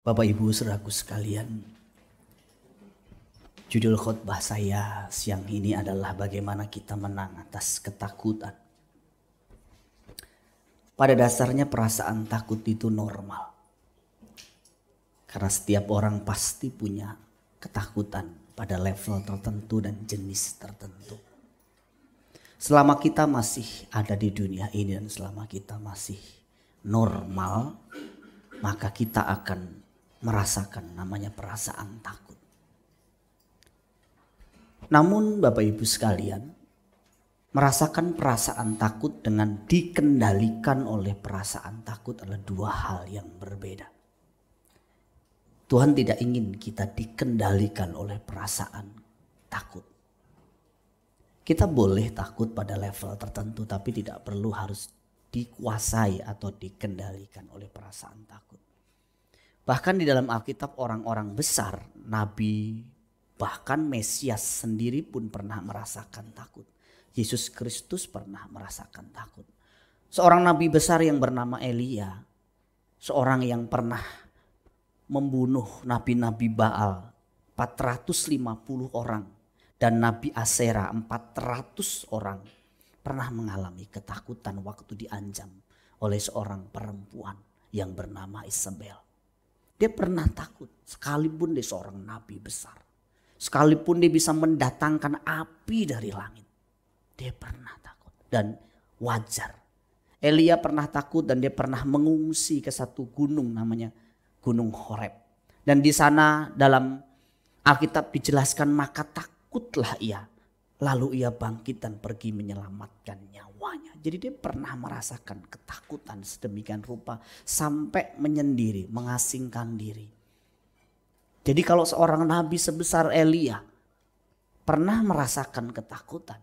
Bapak Ibu seraku sekalian, judul khotbah saya siang ini adalah bagaimana kita menang atas ketakutan. Pada dasarnya perasaan takut itu normal. Karena setiap orang pasti punya ketakutan pada level tertentu dan jenis tertentu. Selama kita masih ada di dunia ini dan selama kita masih normal, maka kita akan merasakan namanya perasaan takut. Namun Bapak Ibu sekalian, merasakan perasaan takut dengan dikendalikan oleh perasaan takut adalah dua hal yang berbeda. Tuhan tidak ingin kita dikendalikan oleh perasaan takut. Kita boleh takut pada level tertentu tapi tidak perlu harus dikuasai atau dikendalikan oleh perasaan takut. Bahkan di dalam Alkitab orang-orang besar, nabi, bahkan Mesias sendiri pun pernah merasakan takut. Yesus Kristus pernah merasakan takut. Seorang nabi besar yang bernama Elia, seorang yang pernah membunuh nabi-nabi Baal 450 orang dan nabi Asera 400 orang pernah mengalami ketakutan waktu diancam oleh seorang perempuan yang bernama Isabel. Dia pernah takut sekalipun dia seorang nabi besar. Sekalipun dia bisa mendatangkan api dari langit. Dia pernah takut dan wajar. Elia pernah takut dan dia pernah mengungsi ke satu gunung namanya Gunung Horeb. Dan di sana dalam Alkitab dijelaskan maka takutlah ia Lalu ia bangkit dan pergi menyelamatkan nyawanya. Jadi dia pernah merasakan ketakutan sedemikian rupa sampai menyendiri, mengasingkan diri. Jadi kalau seorang nabi sebesar Elia pernah merasakan ketakutan.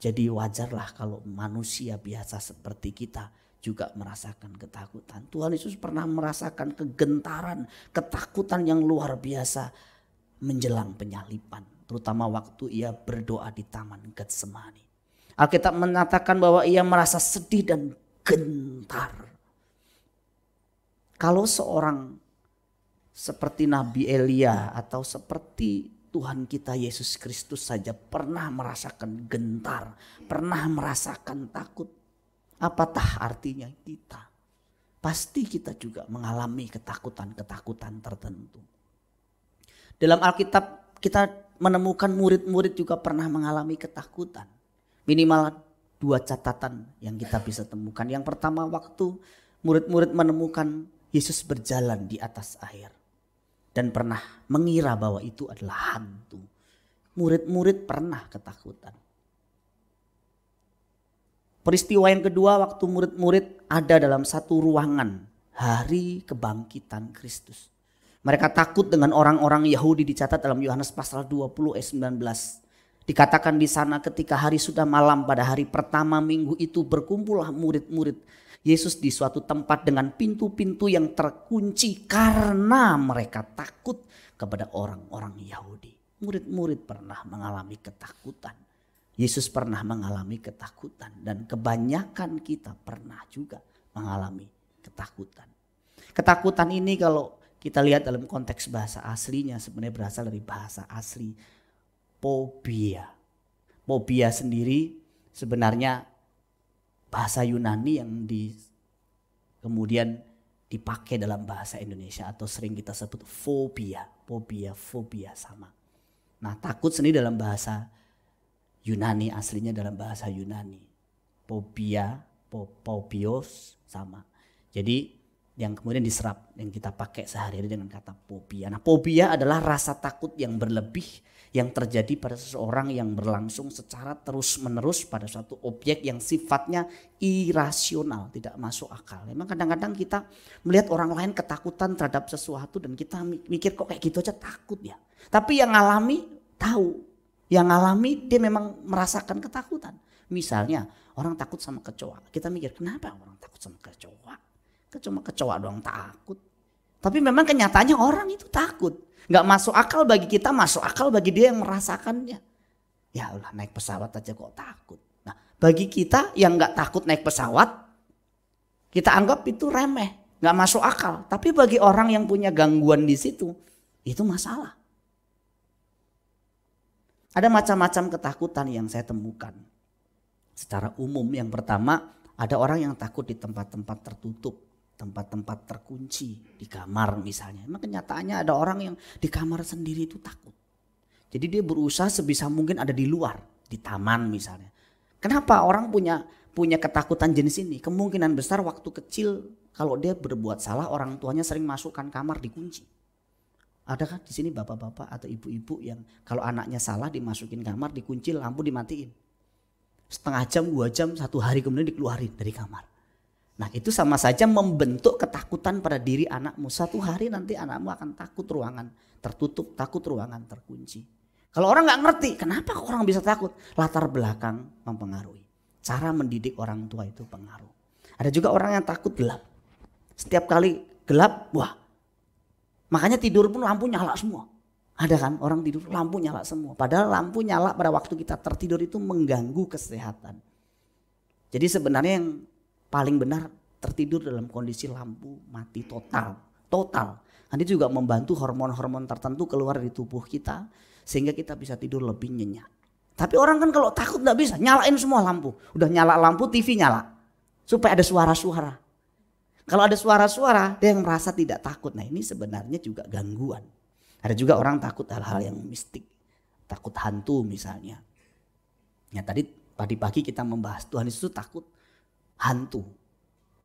Jadi wajarlah kalau manusia biasa seperti kita juga merasakan ketakutan. Tuhan Yesus pernah merasakan kegentaran, ketakutan yang luar biasa menjelang penyalipan terutama waktu ia berdoa di taman Getsemani. Alkitab mengatakan bahwa ia merasa sedih dan gentar. Kalau seorang seperti Nabi Elia atau seperti Tuhan kita Yesus Kristus saja pernah merasakan gentar, pernah merasakan takut. Apatah artinya kita? Pasti kita juga mengalami ketakutan-ketakutan tertentu. Dalam Alkitab kita menemukan murid-murid juga pernah mengalami ketakutan. Minimal dua catatan yang kita bisa temukan. Yang pertama waktu murid-murid menemukan Yesus berjalan di atas air. Dan pernah mengira bahwa itu adalah hantu. Murid-murid pernah ketakutan. Peristiwa yang kedua waktu murid-murid ada dalam satu ruangan hari kebangkitan Kristus. Mereka takut dengan orang-orang Yahudi dicatat dalam Yohanes pasal 20 ayat 19. Dikatakan di sana ketika hari sudah malam pada hari pertama minggu itu berkumpullah murid-murid Yesus di suatu tempat dengan pintu-pintu yang terkunci karena mereka takut kepada orang-orang Yahudi. Murid-murid pernah mengalami ketakutan. Yesus pernah mengalami ketakutan dan kebanyakan kita pernah juga mengalami ketakutan. Ketakutan ini kalau kita lihat dalam konteks bahasa aslinya sebenarnya berasal dari bahasa asli phobia. Phobia sendiri sebenarnya bahasa Yunani yang di kemudian dipakai dalam bahasa Indonesia atau sering kita sebut fobia, fobia, fobia sama. Nah, takut sendiri dalam bahasa Yunani aslinya dalam bahasa Yunani. Fobia, popios sama. Jadi yang kemudian diserap yang kita pakai sehari-hari dengan kata fobia. Nah, fobia adalah rasa takut yang berlebih yang terjadi pada seseorang yang berlangsung secara terus-menerus pada suatu objek yang sifatnya irasional, tidak masuk akal. Memang kadang-kadang kita melihat orang lain ketakutan terhadap sesuatu dan kita mikir kok kayak gitu aja takut ya. Tapi yang alami tahu, yang alami dia memang merasakan ketakutan. Misalnya orang takut sama kecoa, kita mikir kenapa orang takut sama kecoa? cuma kecoa doang takut. Tapi memang kenyataannya orang itu takut. Gak masuk akal bagi kita, masuk akal bagi dia yang merasakannya. Ya Allah naik pesawat aja kok takut. Nah bagi kita yang gak takut naik pesawat, kita anggap itu remeh, gak masuk akal. Tapi bagi orang yang punya gangguan di situ, itu masalah. Ada macam-macam ketakutan yang saya temukan. Secara umum yang pertama ada orang yang takut di tempat-tempat tertutup tempat-tempat terkunci di kamar misalnya. Emang kenyataannya ada orang yang di kamar sendiri itu takut. Jadi dia berusaha sebisa mungkin ada di luar, di taman misalnya. Kenapa orang punya punya ketakutan jenis ini? Kemungkinan besar waktu kecil kalau dia berbuat salah orang tuanya sering masukkan kamar dikunci. Ada di sini bapak-bapak atau ibu-ibu yang kalau anaknya salah dimasukin kamar, dikunci, lampu dimatiin. Setengah jam, dua jam, satu hari kemudian dikeluarin dari kamar Nah itu sama saja membentuk ketakutan pada diri anakmu. Satu hari nanti anakmu akan takut ruangan tertutup, takut ruangan terkunci. Kalau orang nggak ngerti, kenapa orang bisa takut? Latar belakang mempengaruhi. Cara mendidik orang tua itu pengaruh. Ada juga orang yang takut gelap. Setiap kali gelap, wah. Makanya tidur pun lampu nyala semua. Ada kan orang tidur lampu nyala semua. Padahal lampu nyala pada waktu kita tertidur itu mengganggu kesehatan. Jadi sebenarnya yang paling benar tertidur dalam kondisi lampu mati total. Total. Nanti juga membantu hormon-hormon tertentu keluar di tubuh kita sehingga kita bisa tidur lebih nyenyak. Tapi orang kan kalau takut nggak bisa, nyalain semua lampu. Udah nyala lampu, TV nyala. Supaya ada suara-suara. Kalau ada suara-suara, dia yang merasa tidak takut. Nah ini sebenarnya juga gangguan. Ada juga orang takut hal-hal yang mistik. Takut hantu misalnya. Ya tadi tadi pagi kita membahas Tuhan Yesus takut hantu.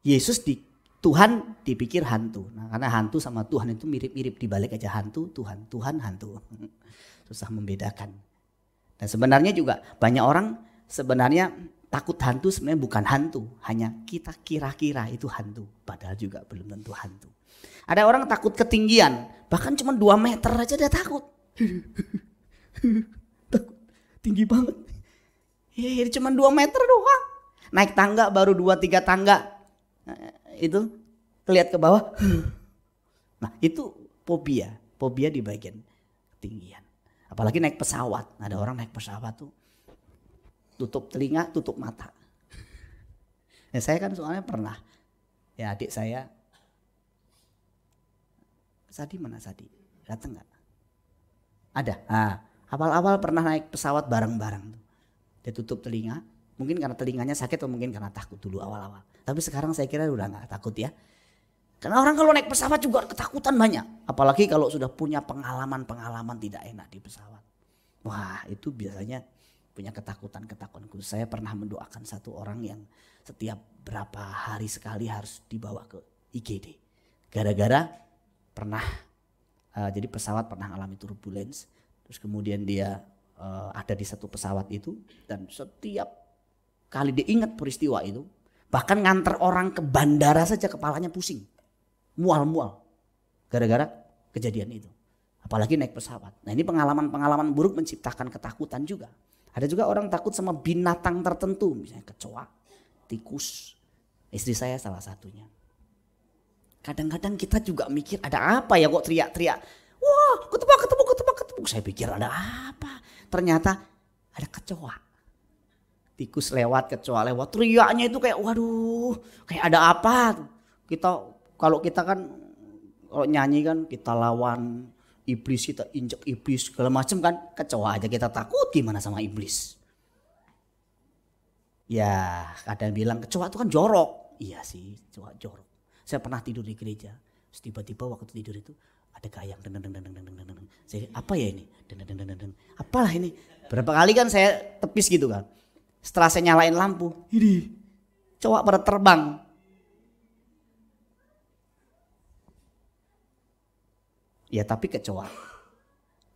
Yesus di Tuhan dipikir hantu. Nah, karena hantu sama Tuhan itu mirip-mirip dibalik aja hantu, Tuhan, Tuhan, hantu. Susah membedakan. Dan sebenarnya juga banyak orang sebenarnya takut hantu sebenarnya bukan hantu, hanya kita kira-kira itu hantu, padahal juga belum tentu hantu. Ada orang takut ketinggian, bahkan cuma 2 meter aja dia takut. takut tinggi banget. Ya, cuma 2 meter doang. Naik tangga baru dua tiga tangga. Nah, itu kelihat ke bawah. Nah itu fobia. Fobia di bagian ketinggian. Apalagi naik pesawat. Ada orang naik pesawat tuh tutup telinga, tutup mata. Ya, saya kan soalnya pernah. Ya adik saya. Sadi mana Sadi? Datang nggak? Ada. Ah, awal-awal pernah naik pesawat bareng-bareng. tuh, Dia tutup telinga, Mungkin karena telinganya sakit atau mungkin karena takut dulu awal-awal. Tapi sekarang saya kira udah nggak takut ya. Karena orang kalau naik pesawat juga ketakutan banyak. Apalagi kalau sudah punya pengalaman-pengalaman tidak enak di pesawat. Wah itu biasanya punya ketakutan-ketakutan Saya pernah mendoakan satu orang yang setiap berapa hari sekali harus dibawa ke IGD. Gara-gara pernah, uh, jadi pesawat pernah alami turbulence. Terus kemudian dia uh, ada di satu pesawat itu dan setiap kali dia ingat peristiwa itu, bahkan nganter orang ke bandara saja kepalanya pusing. Mual-mual. Gara-gara kejadian itu. Apalagi naik pesawat. Nah ini pengalaman-pengalaman buruk menciptakan ketakutan juga. Ada juga orang takut sama binatang tertentu, misalnya kecoa, tikus. Istri saya salah satunya. Kadang-kadang kita juga mikir ada apa ya kok teriak-teriak. Wah ketebak, ketebak, ketebak, ketebak. Saya pikir ada apa. Ternyata ada kecoa tikus lewat, kecoa lewat, teriaknya itu kayak waduh, kayak ada apa. Kita kalau kita kan kalau nyanyi kan kita lawan iblis, kita injek iblis segala macam kan, kecoa aja kita takut gimana sama iblis. Ya, kadang bilang kecoa itu kan jorok. Iya sih, kecoa jorok. Saya pernah tidur di gereja, tiba-tiba waktu tidur itu ada kayak deng deng deng deng deng deng deng. Jadi apa ya ini? Deng deng deng deng deng. Apalah ini? Berapa kali kan saya tepis gitu kan. Setelah saya nyalain lampu, ini cowok pada terbang. Ya tapi kecoa.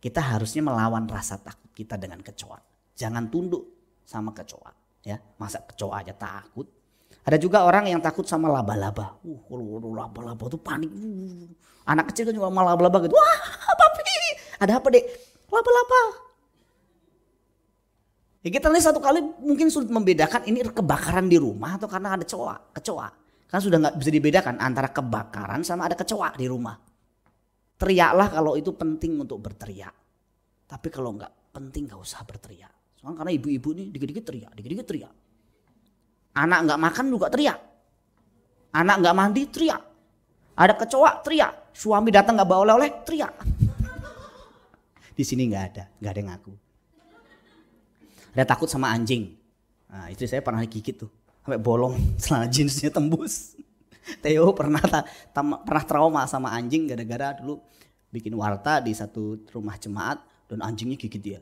Kita harusnya melawan rasa takut kita dengan kecoa. Jangan tunduk sama kecoa. Ya, masa kecoa aja takut. Ada juga orang yang takut sama laba-laba. Uh, kalau laba-laba tuh panik. Uh, uh, uh, anak kecil tuh juga sama laba-laba gitu. Wah, papi, ada apa dek? Laba-laba. Ya kita nanti satu kali mungkin sulit membedakan ini kebakaran di rumah atau karena ada kecoa, kecoa. Kan sudah nggak bisa dibedakan antara kebakaran sama ada kecoa di rumah. Teriaklah kalau itu penting untuk berteriak. Tapi kalau nggak penting nggak usah berteriak. Soalnya karena ibu-ibu ini dikit-dikit teriak, dikit-dikit teriak. Anak nggak makan juga teriak. Anak nggak mandi teriak. Ada kecoa teriak. Suami datang nggak bawa oleh-oleh teriak. Di sini nggak ada, nggak ada yang ngaku. Dia takut sama anjing. Nah, istri saya pernah gigit tuh. Sampai bolong celana jeansnya tembus. Theo pernah ta, tam, pernah trauma sama anjing gara-gara dulu bikin warta di satu rumah jemaat dan anjingnya gigit dia.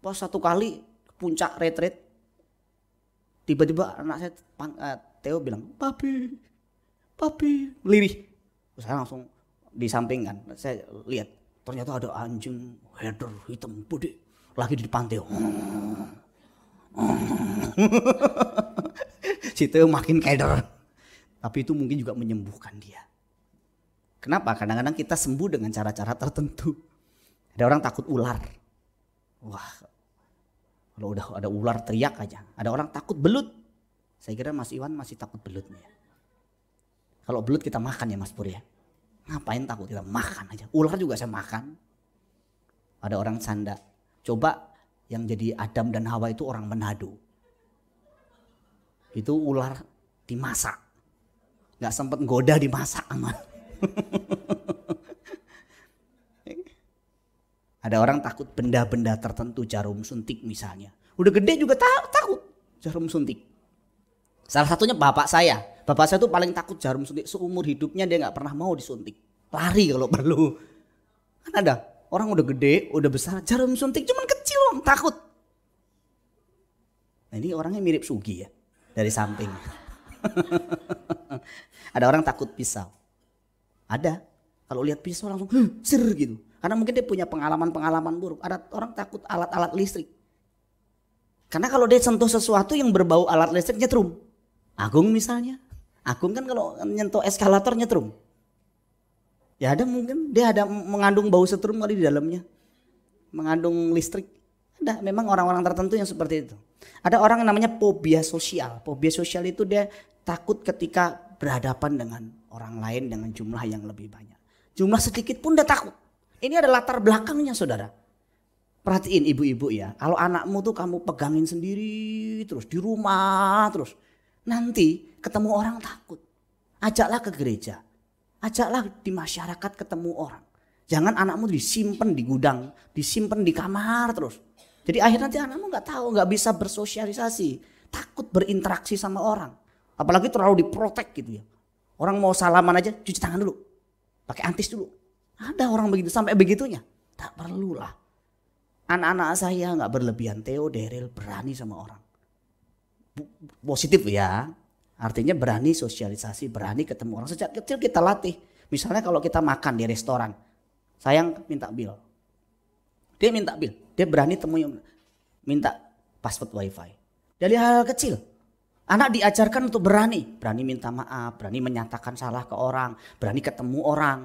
Pas satu kali puncak retret tiba-tiba anak saya pang, uh, eh, Theo bilang papi papi lirih saya langsung di samping kan saya lihat ternyata ada anjing header hitam putih lagi di pantai. Situ makin keder. Tapi itu mungkin juga menyembuhkan dia. Kenapa? Kadang-kadang kita sembuh dengan cara-cara tertentu. Ada orang takut ular. Wah, kalau udah ada ular teriak aja. Ada orang takut belut. Saya kira Mas Iwan masih takut belutnya. Kalau belut kita makan ya Mas Pur ya. Ngapain takut kita makan aja. Ular juga saya makan. Ada orang canda, Coba yang jadi Adam dan Hawa itu orang Manado. Itu ular dimasak. Gak sempat goda dimasak aman. Ada orang takut benda-benda tertentu jarum suntik misalnya. Udah gede juga takut jarum suntik. Salah satunya bapak saya. Bapak saya tuh paling takut jarum suntik. Seumur hidupnya dia gak pernah mau disuntik. Lari kalau perlu. Kan ada orang udah gede, udah besar, jarum suntik cuman kecil loh, takut. Nah ini orangnya mirip Sugi ya, dari samping. ada orang takut pisau. Ada. Kalau lihat pisau langsung hm, ser gitu. Karena mungkin dia punya pengalaman-pengalaman buruk. Ada orang takut alat-alat listrik. Karena kalau dia sentuh sesuatu yang berbau alat listrik nyetrum. Agung misalnya. Agung kan kalau nyentuh eskalator nyetrum. Ya ada mungkin dia ada mengandung bau setrum kali di dalamnya. Mengandung listrik. Ada memang orang-orang tertentu yang seperti itu. Ada orang yang namanya fobia sosial. Fobia sosial itu dia takut ketika berhadapan dengan orang lain dengan jumlah yang lebih banyak. Jumlah sedikit pun dia takut. Ini ada latar belakangnya saudara. Perhatiin ibu-ibu ya. Kalau anakmu tuh kamu pegangin sendiri terus di rumah terus. Nanti ketemu orang takut. Ajaklah ke gereja Ajaklah di masyarakat ketemu orang. Jangan anakmu disimpan di gudang, disimpan di kamar terus. Jadi akhirnya nanti anakmu nggak tahu, nggak bisa bersosialisasi, takut berinteraksi sama orang. Apalagi terlalu diprotek gitu ya. Orang mau salaman aja cuci tangan dulu, pakai antis dulu. Ada orang begitu sampai begitunya, tak perlulah. Anak-anak saya nggak berlebihan, Theo, Daryl berani sama orang. Positif ya, Artinya berani sosialisasi, berani ketemu orang. Sejak kecil kita latih. Misalnya kalau kita makan di restoran, sayang minta bill. Dia minta bill, dia berani temui minta password wifi. Dari hal-hal kecil. Anak diajarkan untuk berani, berani minta maaf, berani menyatakan salah ke orang, berani ketemu orang.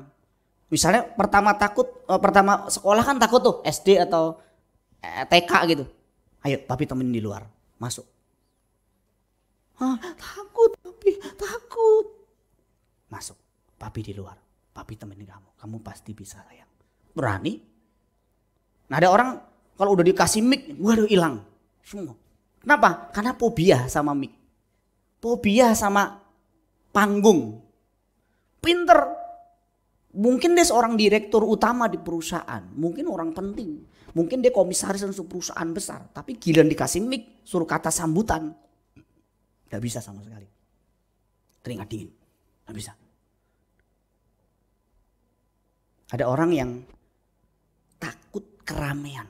Misalnya pertama takut, eh, pertama sekolah kan takut tuh SD atau eh, TK gitu. Ayo, tapi temenin di luar, masuk Ah, takut, tapi takut. Masuk, papi di luar. Papi temenin kamu, kamu pasti bisa sayang. Berani? Nah ada orang kalau udah dikasih mic, waduh hilang. Semua. Kenapa? Karena fobia sama mic. Fobia sama panggung. Pinter. Mungkin dia seorang direktur utama di perusahaan. Mungkin orang penting. Mungkin dia komisaris dan perusahaan besar. Tapi giliran dikasih mic, suruh kata sambutan Gak bisa sama sekali. Teringat dingin. Gak bisa. Ada orang yang takut keramaian.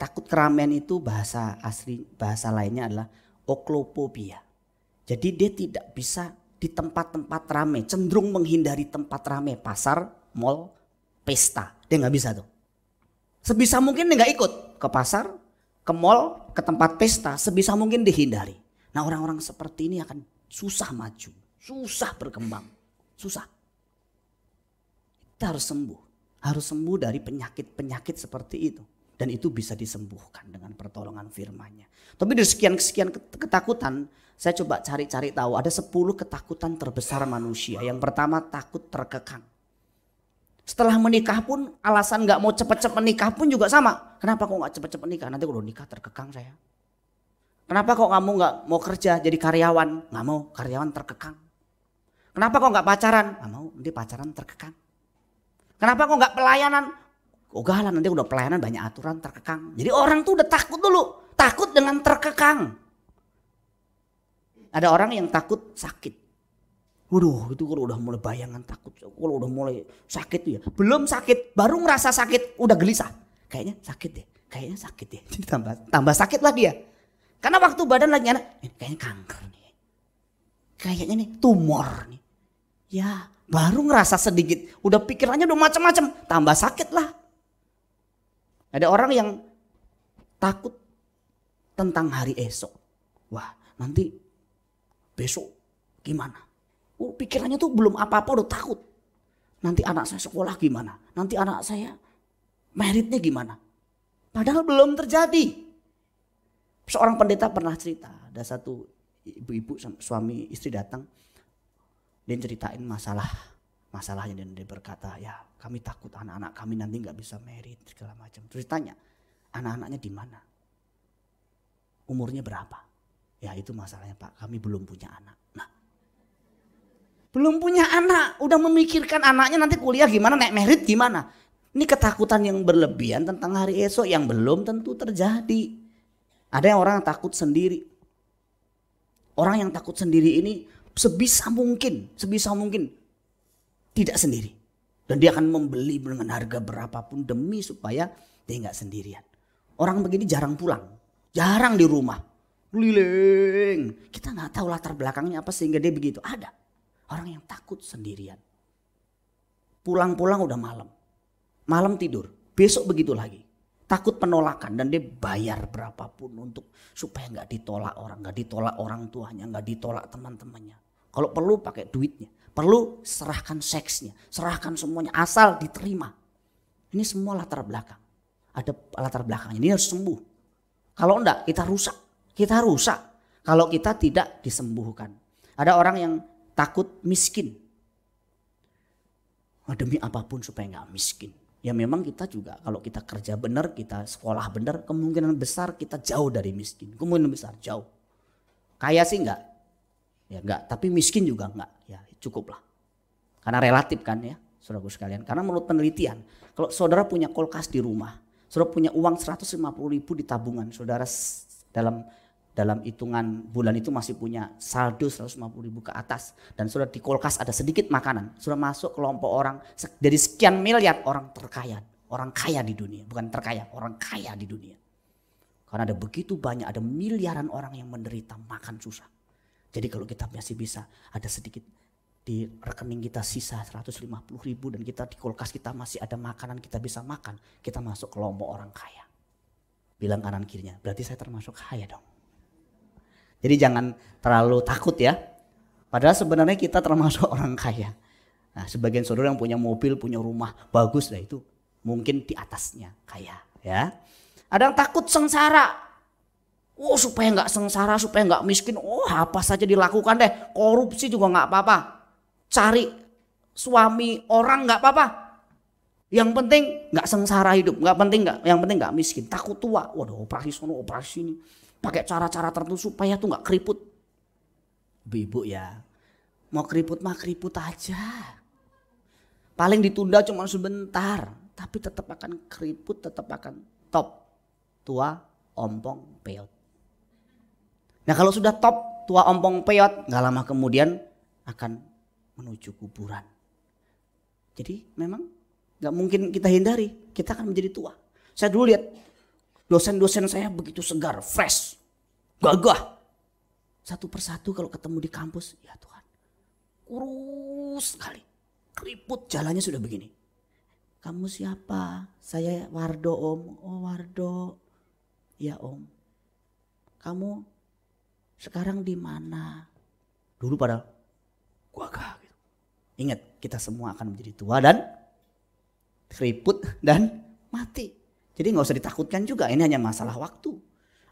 Takut keramaian itu bahasa asli bahasa lainnya adalah oklopobia. Jadi dia tidak bisa di tempat-tempat rame, cenderung menghindari tempat rame, pasar, mall, pesta. Dia nggak bisa tuh. Sebisa mungkin dia nggak ikut ke pasar, ke mall, ke tempat pesta, sebisa mungkin dihindari. Nah orang-orang seperti ini akan susah maju, susah berkembang, susah. Kita harus sembuh, harus sembuh dari penyakit-penyakit seperti itu. Dan itu bisa disembuhkan dengan pertolongan firmannya. Tapi dari sekian-sekian ketakutan, saya coba cari-cari tahu ada 10 ketakutan terbesar manusia. Yang pertama takut terkekang. Setelah menikah pun alasan gak mau cepet-cepet menikah pun juga sama. Kenapa kok nggak cepet-cepet nikah? Nanti kalau nikah terkekang saya. Kenapa kok kamu nggak mau kerja jadi karyawan? Nggak mau, karyawan terkekang. Kenapa kok nggak pacaran? Nggak mau, nanti pacaran terkekang. Kenapa kok nggak pelayanan? Oh lah nanti udah pelayanan banyak aturan terkekang. Jadi orang tuh udah takut dulu, takut dengan terkekang. Ada orang yang takut sakit. Waduh, itu kalau udah mulai bayangan takut, kalau udah mulai sakit tuh ya. Belum sakit, baru ngerasa sakit, udah gelisah. Kayaknya sakit deh, kayaknya sakit deh. Jadi tambah, tambah sakit lagi ya. Karena waktu badan lagi enak, kayaknya kanker nih. Kayaknya nih tumor nih. Ya, baru ngerasa sedikit. Udah pikirannya udah macam-macam, tambah sakit lah. Ada orang yang takut tentang hari esok. Wah, nanti besok gimana? Oh, pikirannya tuh belum apa-apa udah takut. Nanti anak saya sekolah gimana? Nanti anak saya meritnya gimana? Padahal belum terjadi. Seorang pendeta pernah cerita, ada satu ibu-ibu suami istri datang, dia ceritain masalah masalahnya dan dia berkata ya kami takut anak-anak kami nanti nggak bisa merit segala macam terus ditanya anak-anaknya di mana umurnya berapa ya itu masalahnya pak kami belum punya anak nah belum punya anak udah memikirkan anaknya nanti kuliah gimana naik merit gimana ini ketakutan yang berlebihan tentang hari esok yang belum tentu terjadi ada yang orang takut sendiri. Orang yang takut sendiri ini sebisa mungkin, sebisa mungkin tidak sendiri. Dan dia akan membeli dengan harga berapapun demi supaya dia nggak sendirian. Orang begini jarang pulang, jarang di rumah. liling. Kita nggak tahu latar belakangnya apa sehingga dia begitu. Ada orang yang takut sendirian. Pulang-pulang udah malam. Malam tidur, besok begitu lagi takut penolakan dan dia bayar berapapun untuk supaya nggak ditolak orang, nggak ditolak orang tuanya, nggak ditolak teman-temannya. Kalau perlu pakai duitnya, perlu serahkan seksnya, serahkan semuanya asal diterima. Ini semua latar belakang. Ada latar belakangnya. Ini harus sembuh. Kalau enggak kita rusak, kita rusak. Kalau kita tidak disembuhkan. Ada orang yang takut miskin. Demi apapun supaya nggak miskin ya memang kita juga kalau kita kerja benar, kita sekolah benar, kemungkinan besar kita jauh dari miskin. Kemungkinan besar jauh. Kaya sih enggak. Ya enggak, tapi miskin juga enggak. Ya cukup lah. Karena relatif kan ya, saudaraku sekalian. Karena menurut penelitian, kalau saudara punya kulkas di rumah, saudara punya uang 150 ribu di tabungan, saudara dalam dalam hitungan bulan itu masih punya saldo 150 ribu ke atas dan sudah di kulkas ada sedikit makanan sudah masuk kelompok orang dari sekian miliar orang terkaya orang kaya di dunia bukan terkaya orang kaya di dunia karena ada begitu banyak ada miliaran orang yang menderita makan susah jadi kalau kita masih bisa ada sedikit di rekening kita sisa 150 ribu dan kita di kulkas kita masih ada makanan kita bisa makan kita masuk kelompok orang kaya bilang kanan kirinya berarti saya termasuk kaya dong jadi jangan terlalu takut ya. Padahal sebenarnya kita termasuk orang kaya. Nah, sebagian saudara yang punya mobil, punya rumah bagus lah itu mungkin di atasnya kaya ya. Ada yang takut sengsara. Oh supaya nggak sengsara, supaya nggak miskin. Oh apa saja dilakukan deh. Korupsi juga nggak apa-apa. Cari suami orang nggak apa-apa. Yang penting nggak sengsara hidup, nggak penting nggak, yang penting nggak miskin. Takut tua, waduh operasi sono operasi ini pakai cara-cara tertentu supaya tuh nggak keriput. Ibu-ibu ya, mau keriput mah keriput aja. Paling ditunda cuma sebentar, tapi tetap akan keriput, tetap akan top. Tua, ompong, peot. Nah kalau sudah top, tua, ompong, peot, nggak lama kemudian akan menuju kuburan. Jadi memang nggak mungkin kita hindari, kita akan menjadi tua. Saya dulu lihat Dosen-dosen saya begitu segar, fresh, gagah. Satu persatu kalau ketemu di kampus, ya Tuhan, kurus sekali. Keriput jalannya sudah begini. Kamu siapa? Saya Wardo om. Oh Wardo. Ya om. Kamu sekarang di mana? Dulu pada gagah gitu. Ingat, kita semua akan menjadi tua dan keriput dan jadi nggak usah ditakutkan juga, ini hanya masalah waktu.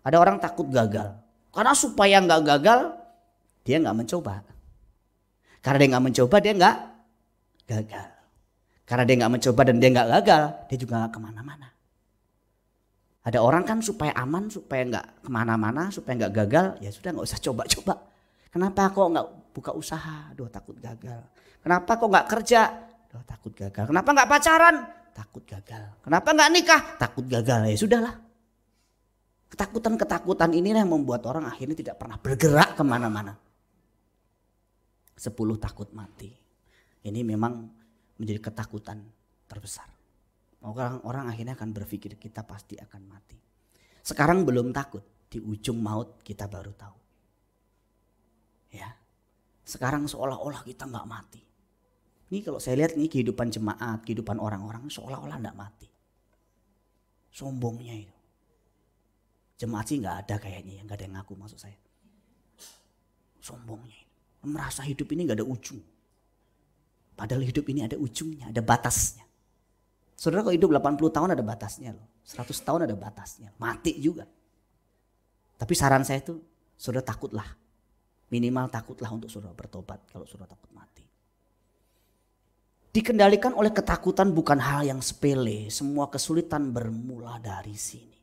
Ada orang takut gagal. Karena supaya nggak gagal, dia nggak mencoba. Karena dia nggak mencoba, dia nggak gagal. Karena dia nggak mencoba dan dia nggak gagal, dia juga nggak kemana-mana. Ada orang kan supaya aman, supaya nggak kemana-mana, supaya nggak gagal, ya sudah nggak usah coba-coba. Kenapa kok nggak buka usaha? Duh takut gagal. Kenapa kok nggak kerja? Duh takut gagal. Kenapa nggak pacaran? takut gagal. Kenapa nggak nikah? Takut gagal ya sudahlah. Ketakutan-ketakutan inilah yang membuat orang akhirnya tidak pernah bergerak kemana-mana. Sepuluh takut mati. Ini memang menjadi ketakutan terbesar. Orang, orang akhirnya akan berpikir kita pasti akan mati. Sekarang belum takut, di ujung maut kita baru tahu. Ya, sekarang seolah-olah kita nggak mati. Ini kalau saya lihat ini kehidupan jemaat, kehidupan orang-orang seolah-olah tidak mati. Sombongnya itu. Jemaat sih nggak ada kayaknya, ya, nggak ada yang ngaku maksud saya. Sombongnya itu. Merasa hidup ini nggak ada ujung. Padahal hidup ini ada ujungnya, ada batasnya. Saudara kalau hidup 80 tahun ada batasnya loh. 100 tahun ada batasnya. Mati juga. Tapi saran saya itu, saudara takutlah. Minimal takutlah untuk saudara bertobat kalau saudara takut mati. Dikendalikan oleh ketakutan bukan hal yang sepele. Semua kesulitan bermula dari sini.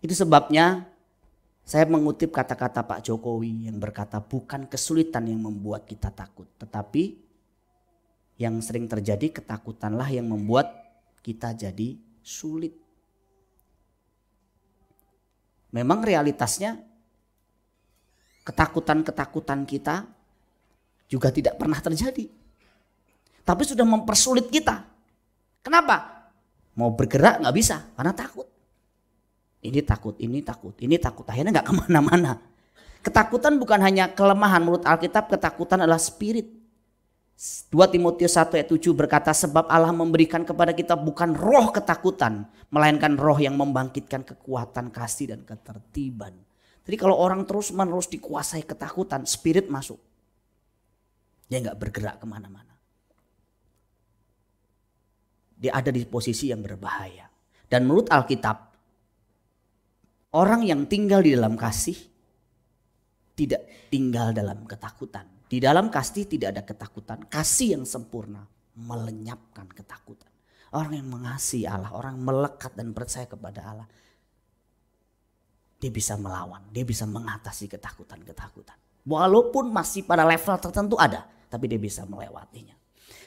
Itu sebabnya saya mengutip kata-kata Pak Jokowi yang berkata bukan kesulitan yang membuat kita takut. Tetapi yang sering terjadi ketakutanlah yang membuat kita jadi sulit. Memang realitasnya ketakutan-ketakutan kita juga tidak pernah terjadi. Tapi sudah mempersulit kita. Kenapa? Mau bergerak nggak bisa karena takut. Ini takut, ini takut, ini takut. Akhirnya nggak kemana-mana. Ketakutan bukan hanya kelemahan. Menurut Alkitab ketakutan adalah spirit. 2 Timotius 1 ayat 7 berkata sebab Allah memberikan kepada kita bukan roh ketakutan. Melainkan roh yang membangkitkan kekuatan kasih dan ketertiban. Jadi kalau orang terus menerus dikuasai ketakutan, spirit masuk. Dia nggak bergerak kemana-mana dia ada di posisi yang berbahaya. Dan menurut Alkitab, orang yang tinggal di dalam kasih tidak tinggal dalam ketakutan. Di dalam kasih tidak ada ketakutan. Kasih yang sempurna melenyapkan ketakutan. Orang yang mengasihi Allah, orang yang melekat dan percaya kepada Allah. Dia bisa melawan, dia bisa mengatasi ketakutan-ketakutan. Walaupun masih pada level tertentu ada, tapi dia bisa melewatinya.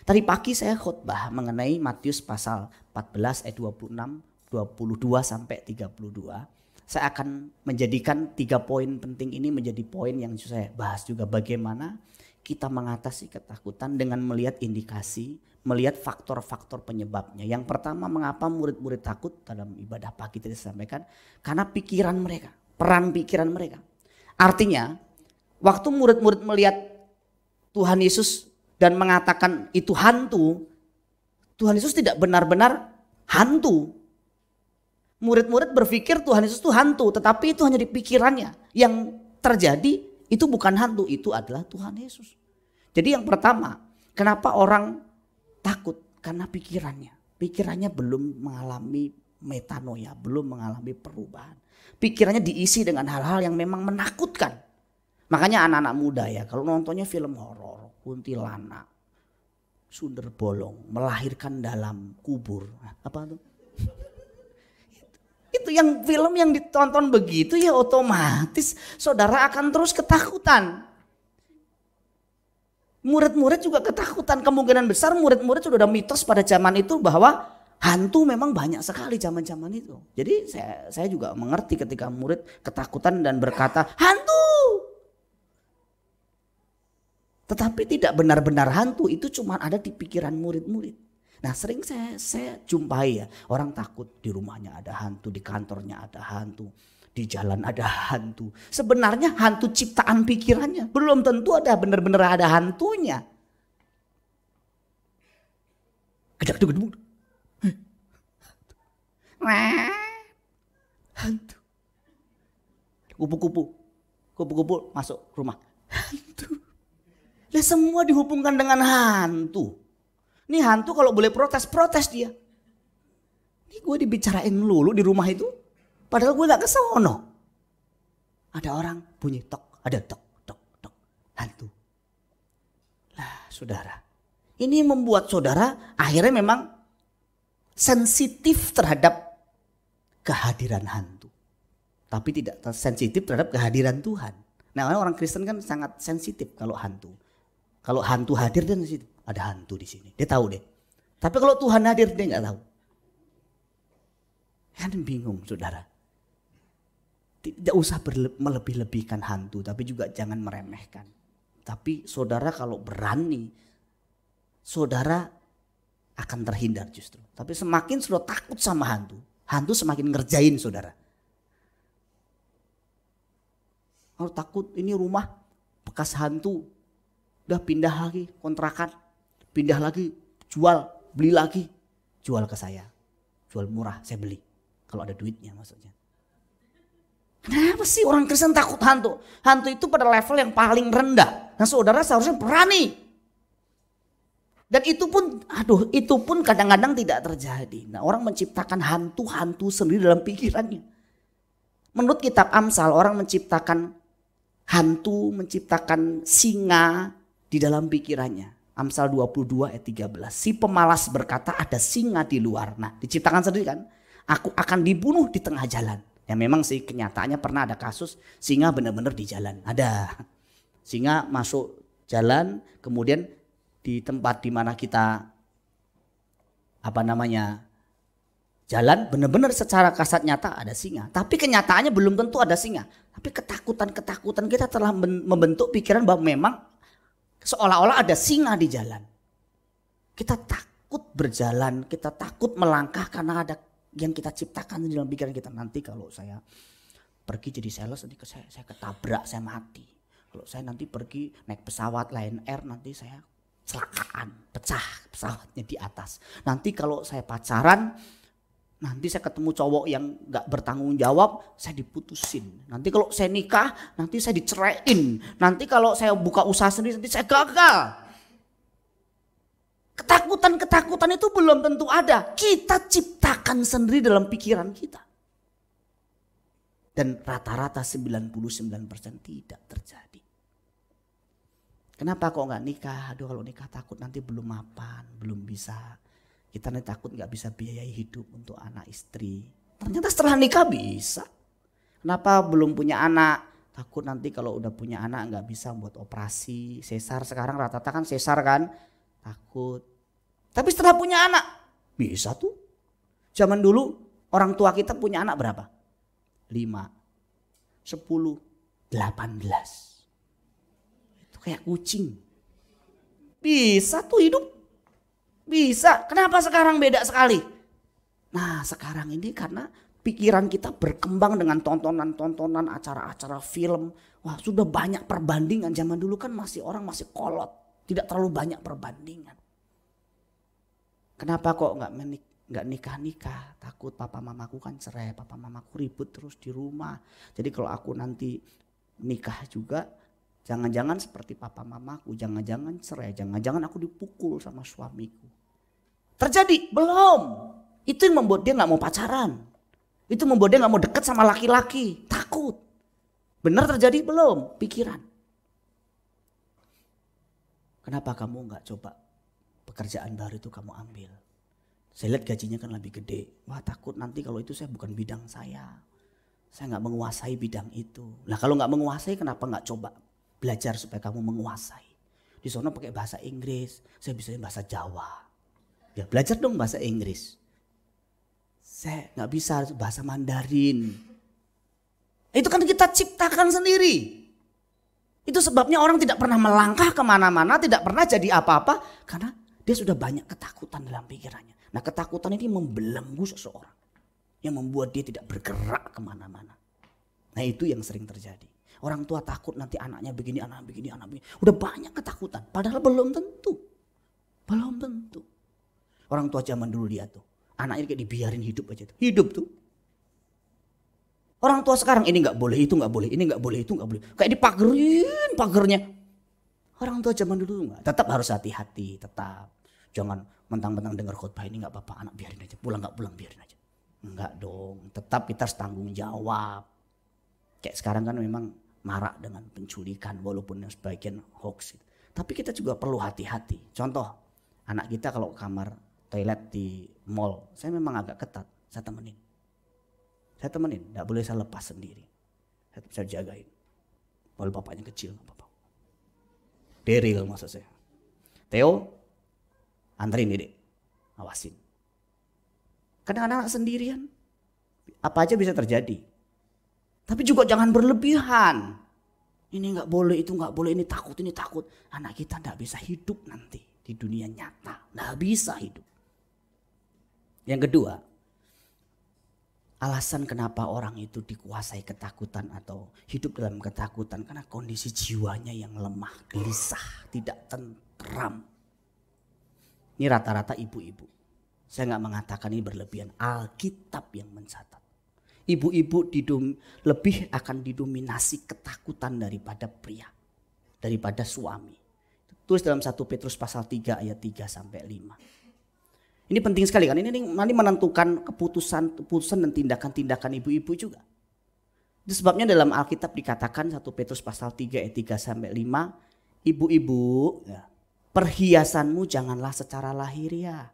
Tadi pagi saya khotbah mengenai Matius pasal 14 ayat 26, 22 sampai 32. Saya akan menjadikan tiga poin penting ini menjadi poin yang saya bahas juga bagaimana kita mengatasi ketakutan dengan melihat indikasi, melihat faktor-faktor penyebabnya. Yang pertama mengapa murid-murid takut dalam ibadah pagi tadi saya sampaikan karena pikiran mereka, peran pikiran mereka. Artinya waktu murid-murid melihat Tuhan Yesus dan mengatakan itu hantu, Tuhan Yesus tidak benar-benar hantu. Murid-murid berpikir Tuhan Yesus itu hantu, tetapi itu hanya di pikirannya. Yang terjadi itu bukan hantu, itu adalah Tuhan Yesus. Jadi yang pertama, kenapa orang takut? Karena pikirannya. Pikirannya belum mengalami metanoia, belum mengalami perubahan. Pikirannya diisi dengan hal-hal yang memang menakutkan. Makanya anak-anak muda ya, kalau nontonnya film horor, kuntilanak, sunder bolong, melahirkan dalam kubur. Apa itu? itu yang film yang ditonton begitu ya otomatis saudara akan terus ketakutan. Murid-murid juga ketakutan. Kemungkinan besar murid-murid sudah ada mitos pada zaman itu bahwa hantu memang banyak sekali zaman-zaman itu. Jadi saya saya juga mengerti ketika murid ketakutan dan berkata, "Hantu!" Tetapi tidak benar-benar hantu itu cuma ada di pikiran murid-murid. Nah sering saya, saya jumpai ya orang takut di rumahnya ada hantu, di kantornya ada hantu, di jalan ada hantu. Sebenarnya hantu ciptaan pikirannya belum tentu ada benar-benar ada hantunya. Ada ketemu. Hantu. Kupu-kupu. Kupu-kupu masuk rumah. Hantu. Lah semua dihubungkan dengan hantu. Ini hantu kalau boleh protes, protes dia. Ini gue dibicarain lulu di rumah itu. Padahal gue gak kesono. Ada orang bunyi tok, ada tok, tok, tok. Hantu. Lah saudara. Ini membuat saudara akhirnya memang sensitif terhadap kehadiran hantu. Tapi tidak sensitif terhadap kehadiran Tuhan. Nah orang Kristen kan sangat sensitif kalau hantu. Kalau hantu hadir dia di situ, ada hantu di sini. Dia tahu deh. Tapi kalau Tuhan hadir dia nggak tahu. Kan bingung saudara. Tidak usah melebih-lebihkan hantu, tapi juga jangan meremehkan. Tapi saudara kalau berani, saudara akan terhindar justru. Tapi semakin sudah takut sama hantu, hantu semakin ngerjain saudara. Kalau takut ini rumah bekas hantu udah pindah lagi kontrakan, pindah lagi, jual, beli lagi, jual ke saya. Jual murah, saya beli. Kalau ada duitnya maksudnya. Kenapa sih orang Kristen takut hantu? Hantu itu pada level yang paling rendah. Nah saudara seharusnya berani. Dan itu pun, aduh itu pun kadang-kadang tidak terjadi. Nah orang menciptakan hantu-hantu sendiri dalam pikirannya. Menurut kitab Amsal orang menciptakan hantu, menciptakan singa, di dalam pikirannya. Amsal 22 ayat 13. Si pemalas berkata ada singa di luar. Nah diciptakan sendiri kan. Aku akan dibunuh di tengah jalan. Ya memang sih kenyataannya pernah ada kasus singa benar-benar di jalan. Ada. Singa masuk jalan kemudian di tempat di mana kita apa namanya jalan benar-benar secara kasat nyata ada singa. Tapi kenyataannya belum tentu ada singa. Tapi ketakutan-ketakutan kita telah membentuk pikiran bahwa memang Seolah-olah ada singa di jalan. Kita takut berjalan, kita takut melangkah karena ada yang kita ciptakan di dalam pikiran kita. Nanti kalau saya pergi jadi sales, nanti saya, saya ketabrak, saya mati. Kalau saya nanti pergi naik pesawat Lion Air, nanti saya celakaan, pecah pesawatnya di atas. Nanti kalau saya pacaran, nanti saya ketemu cowok yang nggak bertanggung jawab, saya diputusin. Nanti kalau saya nikah, nanti saya diceraiin. Nanti kalau saya buka usaha sendiri, nanti saya gagal. Ketakutan-ketakutan itu belum tentu ada. Kita ciptakan sendiri dalam pikiran kita. Dan rata-rata 99% tidak terjadi. Kenapa kok nggak nikah? Aduh kalau nikah takut nanti belum mapan, belum bisa kita nih takut nggak bisa biayai hidup untuk anak istri. Ternyata setelah nikah bisa. Kenapa belum punya anak? Takut nanti kalau udah punya anak nggak bisa buat operasi. Sesar sekarang rata-rata kan sesar kan. Takut. Tapi setelah punya anak bisa tuh. Zaman dulu orang tua kita punya anak berapa? Lima. Sepuluh. Delapan belas. Itu kayak kucing. Bisa tuh hidup bisa. Kenapa sekarang beda sekali? Nah sekarang ini karena pikiran kita berkembang dengan tontonan-tontonan acara-acara film. Wah sudah banyak perbandingan. Zaman dulu kan masih orang masih kolot. Tidak terlalu banyak perbandingan. Kenapa kok nggak menik nggak nikah nikah takut papa mamaku kan cerai papa mamaku ribut terus di rumah jadi kalau aku nanti nikah juga Jangan-jangan seperti papa mamaku, jangan-jangan cerai, jangan-jangan aku dipukul sama suamiku. Terjadi? Belum. Itu yang membuat dia gak mau pacaran. Itu membuat dia gak mau deket sama laki-laki. Takut. Benar terjadi? Belum. Pikiran. Kenapa kamu gak coba pekerjaan baru itu kamu ambil? Saya lihat gajinya kan lebih gede. Wah takut nanti kalau itu saya bukan bidang saya. Saya nggak menguasai bidang itu. Nah kalau nggak menguasai kenapa nggak coba Belajar supaya kamu menguasai. Di sana pakai bahasa Inggris, saya bisa bahasa Jawa. Ya belajar dong bahasa Inggris. Saya nggak bisa bahasa Mandarin. Itu kan kita ciptakan sendiri. Itu sebabnya orang tidak pernah melangkah kemana-mana, tidak pernah jadi apa-apa. Karena dia sudah banyak ketakutan dalam pikirannya. Nah ketakutan ini membelenggu seseorang. Yang membuat dia tidak bergerak kemana-mana. Nah itu yang sering terjadi. Orang tua takut nanti anaknya begini, anak begini, anak begini. Udah banyak ketakutan. Padahal belum tentu. Belum tentu. Orang tua zaman dulu dia tuh. Anaknya kayak dibiarin hidup aja tuh. Hidup tuh. Orang tua sekarang ini nggak boleh, itu nggak boleh, ini nggak boleh, itu nggak boleh. Kayak dipagerin pagernya. Orang tua zaman dulu nggak. Tetap harus hati-hati, tetap. Jangan mentang-mentang dengar khutbah ini nggak apa-apa, anak biarin aja. Pulang nggak pulang, biarin aja. Enggak dong, tetap kita harus tanggung jawab. Kayak sekarang kan memang marak dengan penculikan walaupun yang sebagian hoax. Tapi kita juga perlu hati-hati. Contoh, anak kita kalau kamar toilet di mall, saya memang agak ketat, saya temenin. Saya temenin, tidak boleh saya lepas sendiri. Saya, saya jagain. Walaupun bapaknya kecil, apa bapak. Deril maksud saya. Theo, anterin dedek, awasin. Kadang-kadang anak sendirian, apa aja bisa terjadi. Tapi juga jangan berlebihan. Ini nggak boleh, itu nggak boleh, ini takut, ini takut. Anak kita nggak bisa hidup nanti di dunia nyata. Nggak bisa hidup. Yang kedua, alasan kenapa orang itu dikuasai ketakutan atau hidup dalam ketakutan karena kondisi jiwanya yang lemah, gelisah, tidak tentram. Ini rata-rata ibu-ibu. Saya nggak mengatakan ini berlebihan. Alkitab yang mencatat ibu-ibu didom, lebih akan didominasi ketakutan daripada pria, daripada suami. Tulis dalam 1 Petrus pasal 3 ayat 3 sampai 5. Ini penting sekali kan, ini, ini menentukan keputusan keputusan dan tindakan-tindakan ibu-ibu juga. Itu sebabnya dalam Alkitab dikatakan 1 Petrus pasal 3 ayat 3 sampai 5, ibu-ibu ya, perhiasanmu janganlah secara lahiriah.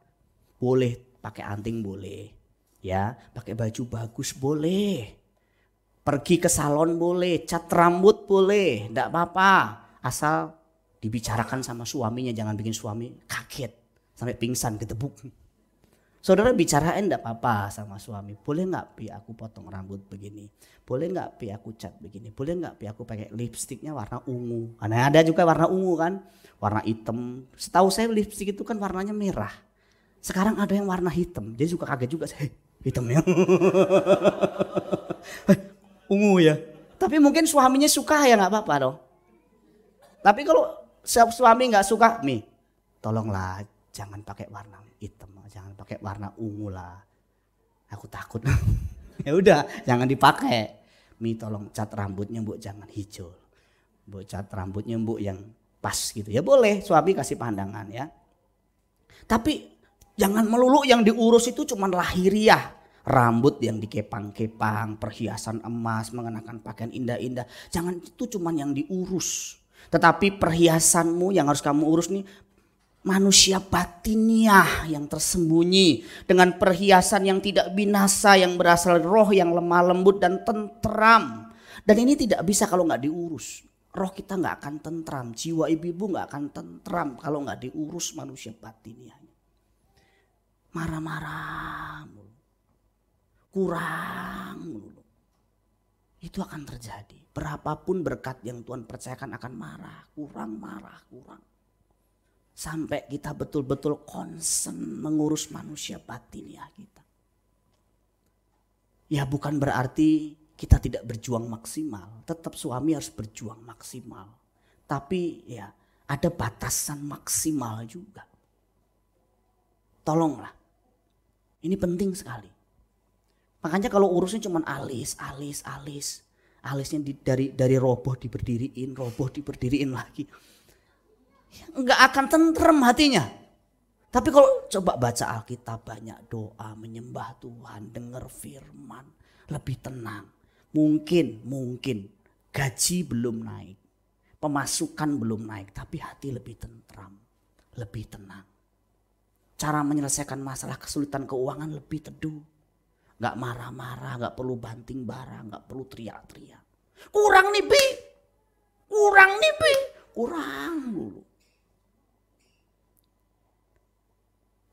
Boleh pakai anting boleh, Ya, pakai baju bagus boleh. Pergi ke salon boleh, cat rambut boleh, tidak apa-apa. Asal dibicarakan sama suaminya, jangan bikin suami kaget sampai pingsan ketebuk. Saudara bicarain tidak apa-apa sama suami. Boleh nggak pi aku potong rambut begini? Boleh nggak pi aku cat begini? Boleh nggak pi aku pakai lipstiknya warna ungu? Karena ada juga warna ungu kan, warna hitam. Setahu saya lipstik itu kan warnanya merah. Sekarang ada yang warna hitam. Dia suka kaget juga saya. Hitam ya. Eh, ungu ya. Tapi mungkin suaminya suka ya nggak apa-apa dong. Tapi kalau suami nggak suka, mi, tolonglah jangan pakai warna hitam, jangan pakai warna ungu lah. Aku takut. ya udah, jangan dipakai. Mi tolong cat rambutnya bu jangan hijau. Bu cat rambutnya bu yang pas gitu ya boleh suami kasih pandangan ya. Tapi Jangan melulu yang diurus itu cuma lahiriah. Rambut yang dikepang-kepang, perhiasan emas, mengenakan pakaian indah-indah. Jangan itu cuma yang diurus. Tetapi perhiasanmu yang harus kamu urus nih manusia batiniah yang tersembunyi dengan perhiasan yang tidak binasa yang berasal roh yang lemah lembut dan tentram dan ini tidak bisa kalau nggak diurus roh kita nggak akan tentram jiwa ibu-ibu nggak akan tentram kalau nggak diurus manusia batiniah marah-marah Kurang mulu. Itu akan terjadi. Berapapun berkat yang Tuhan percayakan akan marah, kurang, marah, kurang. Sampai kita betul-betul concern mengurus manusia batiniah ya kita. Ya bukan berarti kita tidak berjuang maksimal. Tetap suami harus berjuang maksimal. Tapi ya ada batasan maksimal juga. Tolonglah ini penting sekali. Makanya kalau urusnya cuma alis, alis, alis, alisnya di, dari dari roboh diberdiriin, roboh diberdiriin lagi, ya, nggak akan tentrem hatinya. Tapi kalau coba baca Alkitab banyak doa, menyembah Tuhan, dengar firman, lebih tenang. Mungkin, mungkin gaji belum naik, pemasukan belum naik, tapi hati lebih tentram, lebih tenang cara menyelesaikan masalah kesulitan keuangan lebih teduh. Gak marah-marah, gak perlu banting barang, gak perlu teriak-teriak. Kurang nih, Bi. Kurang nih, Bi. Kurang dulu.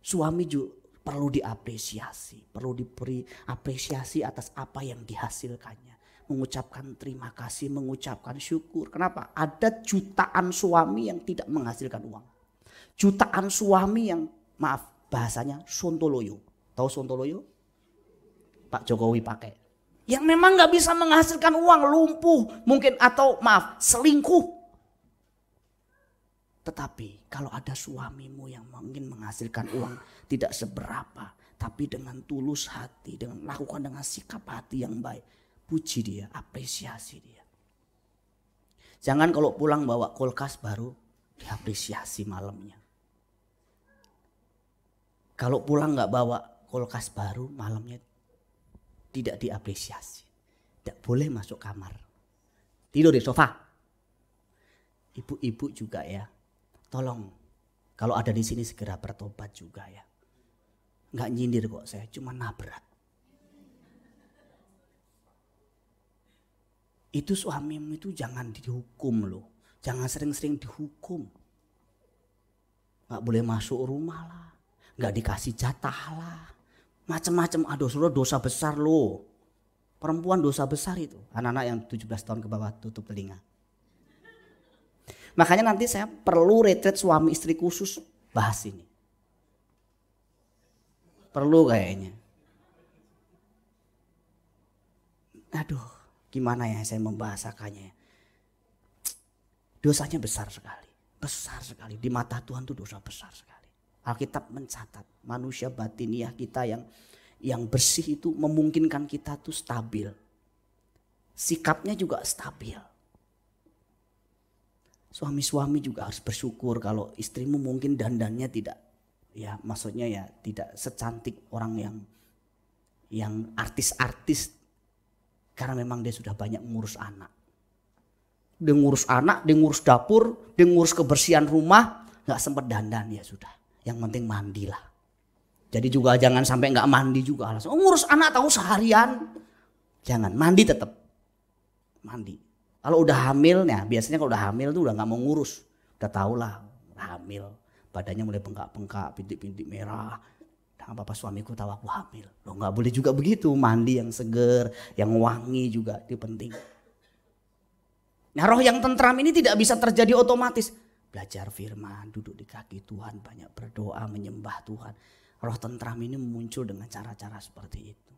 Suami juga perlu diapresiasi. Perlu diberi apresiasi atas apa yang dihasilkannya. Mengucapkan terima kasih, mengucapkan syukur. Kenapa? Ada jutaan suami yang tidak menghasilkan uang. Jutaan suami yang maaf bahasanya sontoloyo. Tahu sontoloyo? Pak Jokowi pakai. Yang memang nggak bisa menghasilkan uang, lumpuh mungkin atau maaf selingkuh. Tetapi kalau ada suamimu yang mungkin menghasilkan uang tidak seberapa, tapi dengan tulus hati, dengan lakukan dengan sikap hati yang baik, puji dia, apresiasi dia. Jangan kalau pulang bawa kulkas baru diapresiasi malamnya. Kalau pulang nggak bawa kulkas baru malamnya tidak diapresiasi. Tidak boleh masuk kamar. Tidur di sofa. Ibu-ibu juga ya. Tolong kalau ada di sini segera bertobat juga ya. Nggak nyindir kok saya, cuma nabrak. Itu suamimu itu jangan dihukum loh. Jangan sering-sering dihukum. Nggak boleh masuk rumah lah nggak dikasih jatah lah. Macem-macem, aduh suruh dosa besar loh. Perempuan dosa besar itu. Anak-anak yang 17 tahun ke bawah tutup telinga. Makanya nanti saya perlu retret suami istri khusus bahas ini. Perlu kayaknya. Aduh, gimana ya saya membahasakannya. Ya? Dosanya besar sekali. Besar sekali. Di mata Tuhan itu dosa besar sekali. Alkitab mencatat manusia batiniah kita yang yang bersih itu memungkinkan kita tuh stabil. Sikapnya juga stabil. Suami-suami juga harus bersyukur kalau istrimu mungkin dandannya tidak ya maksudnya ya tidak secantik orang yang yang artis-artis karena memang dia sudah banyak ngurus anak. Dia ngurus anak, dia ngurus dapur, dia ngurus kebersihan rumah, nggak sempat dandan ya sudah. Yang penting mandilah. Jadi juga jangan sampai nggak mandi juga alasan. Oh, ngurus anak tahu seharian. Jangan mandi tetap. Mandi. Kalau udah hamil ya biasanya kalau udah hamil tuh udah nggak mau ngurus. Udah tau lah hamil. Badannya mulai bengkak-bengkak, bintik-bintik merah. Dan apa suamiku tahu aku hamil. Lo nggak boleh juga begitu. Mandi yang seger, yang wangi juga itu penting. Nah roh yang tentram ini tidak bisa terjadi otomatis belajar firman, duduk di kaki Tuhan, banyak berdoa, menyembah Tuhan. Roh tentram ini muncul dengan cara-cara seperti itu.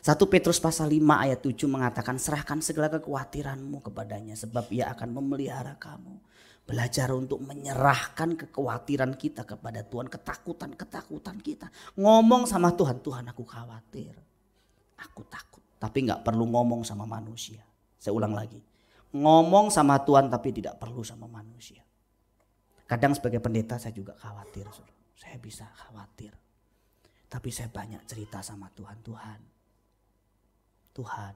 1 Petrus pasal 5 ayat 7 mengatakan serahkan segala kekhawatiranmu kepadanya sebab ia akan memelihara kamu. Belajar untuk menyerahkan kekhawatiran kita kepada Tuhan, ketakutan-ketakutan kita. Ngomong sama Tuhan, Tuhan aku khawatir, aku takut. Tapi nggak perlu ngomong sama manusia. Saya ulang lagi, ngomong sama Tuhan tapi tidak perlu sama manusia. Kadang sebagai pendeta saya juga khawatir. Saya bisa khawatir. Tapi saya banyak cerita sama Tuhan. Tuhan. Tuhan.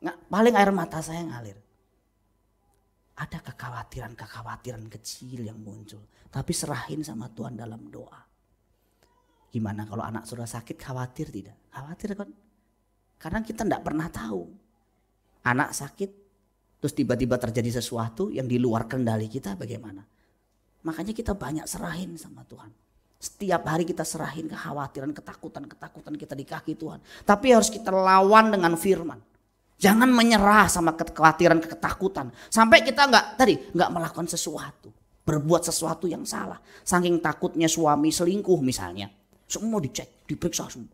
Nggak, paling air mata saya ngalir. Ada kekhawatiran-kekhawatiran kecil yang muncul. Tapi serahin sama Tuhan dalam doa. Gimana kalau anak sudah sakit khawatir tidak? Khawatir kan? Karena kita tidak pernah tahu. Anak sakit terus tiba-tiba terjadi sesuatu yang di luar kendali kita bagaimana? Makanya kita banyak serahin sama Tuhan. Setiap hari kita serahin kekhawatiran, ketakutan, ketakutan kita di kaki Tuhan. Tapi harus kita lawan dengan firman. Jangan menyerah sama kekhawatiran, ketakutan. Sampai kita nggak tadi nggak melakukan sesuatu, berbuat sesuatu yang salah. Saking takutnya suami selingkuh misalnya, semua dicek, diperiksa semua.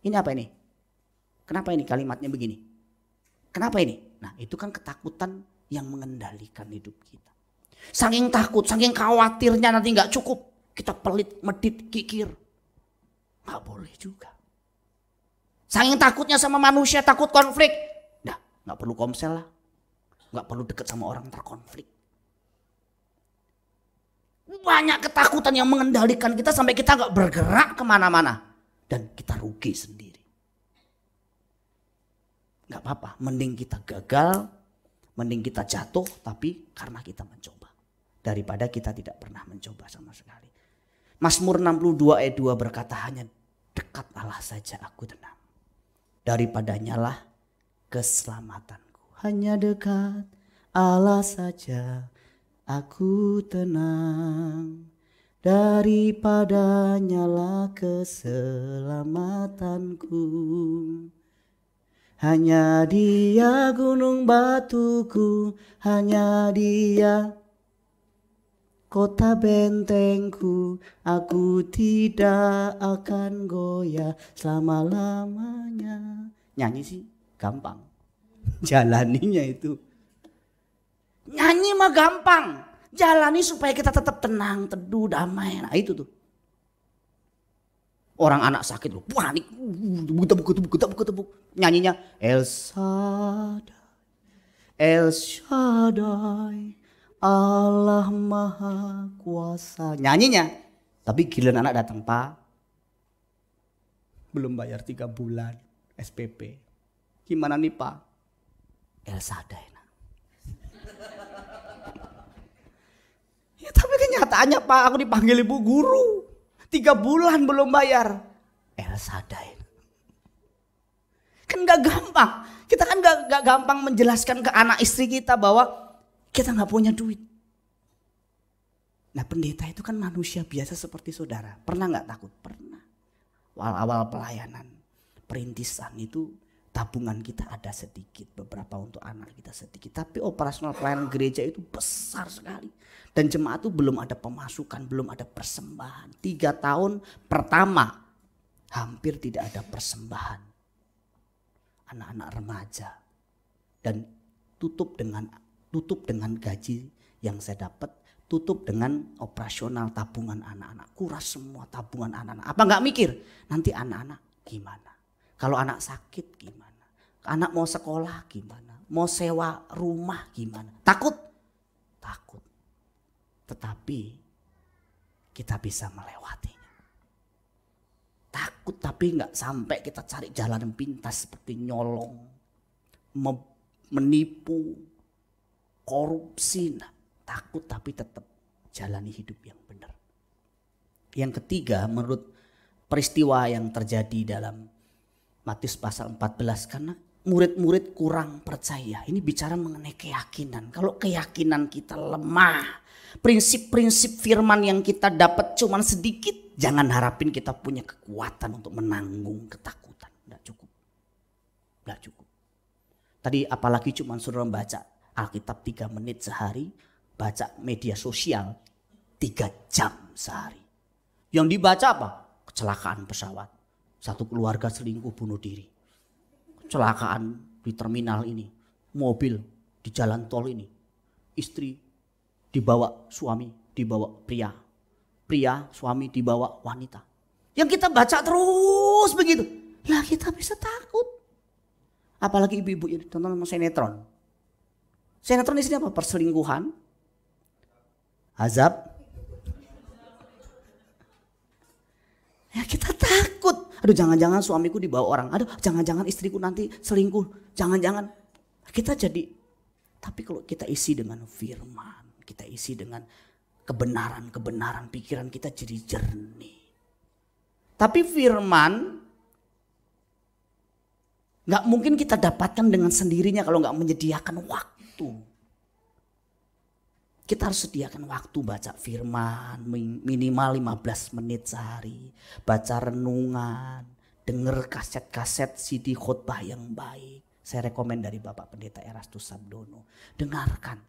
Ini apa ini? Kenapa ini kalimatnya begini? Kenapa ini? Nah itu kan ketakutan yang mengendalikan hidup kita. Saking takut, saking khawatirnya nanti nggak cukup. Kita pelit, medit, kikir. Gak boleh juga. Saking takutnya sama manusia, takut konflik. Nah, gak perlu komsel lah. Gak perlu deket sama orang terkonflik. Banyak ketakutan yang mengendalikan kita sampai kita gak bergerak kemana-mana. Dan kita rugi sendiri nggak apa-apa. Mending kita gagal, mending kita jatuh, tapi karena kita mencoba. Daripada kita tidak pernah mencoba sama sekali. Masmur 62 ayat 2 berkata hanya dekat Allah saja aku tenang. lah keselamatanku. Hanya dekat Allah saja aku tenang daripadanya lah keselamatanku hanya dia gunung batuku, hanya dia kota bentengku. Aku tidak akan goyah selama-lamanya. Nyanyi sih gampang. Jalaninya itu. Nyanyi mah gampang. Jalani supaya kita tetap tenang, teduh, damai. Nah itu tuh orang anak sakit lu panik tepuk tepuk tepuk tepuk nyanyinya El Shaddai El Shaddai Allah Maha Kuasa nyanyinya tapi giliran anak datang pak belum bayar tiga bulan SPP gimana nih pak El Shaddai ya tapi kenyataannya pak aku dipanggil ibu guru Tiga bulan belum bayar. El Sadai. Kan gak gampang. Kita kan gak, gak gampang menjelaskan ke anak istri kita bahwa kita gak punya duit. Nah pendeta itu kan manusia biasa seperti saudara. Pernah gak takut? Pernah. Awal-awal pelayanan. Perintisan itu tabungan kita ada sedikit, beberapa untuk anak kita sedikit. Tapi operasional pelayanan gereja itu besar sekali. Dan jemaat itu belum ada pemasukan, belum ada persembahan. Tiga tahun pertama hampir tidak ada persembahan. Anak-anak remaja. Dan tutup dengan tutup dengan gaji yang saya dapat, tutup dengan operasional tabungan anak-anak. Kuras semua tabungan anak-anak. Apa nggak mikir nanti anak-anak gimana? Kalau anak sakit gimana? Anak mau sekolah gimana? Mau sewa rumah gimana? Takut? Takut. Tetapi kita bisa melewatinya. Takut tapi nggak sampai kita cari jalan pintas seperti nyolong, menipu, korupsi. Nah, takut tapi tetap jalani hidup yang benar. Yang ketiga menurut peristiwa yang terjadi dalam Matius pasal 14 karena murid-murid kurang percaya. Ini bicara mengenai keyakinan. Kalau keyakinan kita lemah, prinsip-prinsip firman yang kita dapat cuman sedikit, jangan harapin kita punya kekuatan untuk menanggung ketakutan. Tidak cukup. Tidak cukup. Tadi apalagi cuma suruh membaca Alkitab tiga menit sehari, baca media sosial tiga jam sehari. Yang dibaca apa? Kecelakaan pesawat, satu keluarga selingkuh bunuh diri. Kecelakaan di terminal ini. Mobil di jalan tol ini. Istri dibawa suami, dibawa pria. Pria, suami dibawa wanita. Yang kita baca terus begitu. Lah kita bisa takut. Apalagi ibu-ibu ini tonton sama sinetron. Sinetron di apa? Perselingkuhan. Azab. Ya kita Aduh jangan-jangan suamiku dibawa orang. Aduh jangan-jangan istriku nanti selingkuh. Jangan-jangan. Kita jadi. Tapi kalau kita isi dengan firman. Kita isi dengan kebenaran-kebenaran pikiran kita jadi jernih. Tapi firman nggak mungkin kita dapatkan dengan sendirinya kalau nggak menyediakan waktu kita harus sediakan waktu baca firman minimal 15 menit sehari. Baca renungan, denger kaset-kaset CD khotbah yang baik. Saya rekomen dari Bapak Pendeta Erastus Sabdono. Dengarkan,